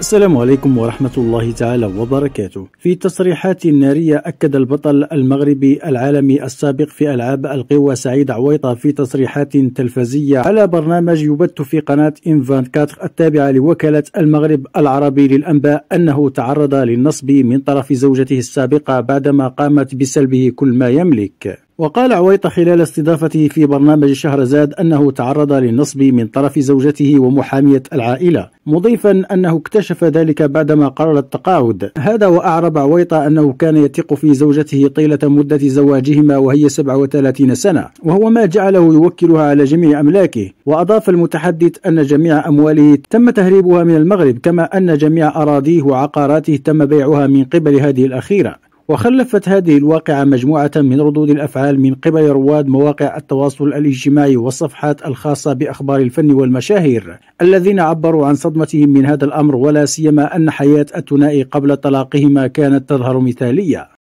السلام عليكم ورحمة الله تعالى وبركاته. في تصريحات نارية أكد البطل المغربي العالمي السابق في ألعاب القوى سعيد عويطة في تصريحات تلفزية على برنامج يبث في قناة إم 24 التابعة لوكالة المغرب العربي للأنباء أنه تعرض للنصب من طرف زوجته السابقة بعدما قامت بسلبه كل ما يملك. وقال عويطة خلال استضافته في برنامج شهرزاد أنه تعرض للنصب من طرف زوجته ومحامية العائلة مضيفا أنه اكتشف ذلك بعدما قرر التقاعد هذا وأعرب عويطة أنه كان يثق في زوجته طيلة مدة زواجهما وهي 37 سنة وهو ما جعله يوكلها على جميع أملاكه وأضاف المتحدث أن جميع أمواله تم تهريبها من المغرب كما أن جميع أراضيه وعقاراته تم بيعها من قبل هذه الأخيرة وخلفت هذه الواقعة مجموعة من ردود الأفعال من قبل رواد مواقع التواصل الاجتماعي والصفحات الخاصة بأخبار الفن والمشاهير الذين عبروا عن صدمتهم من هذا الأمر ولا سيما أن حياة الثنائي قبل طلاقهما كانت تظهر مثالية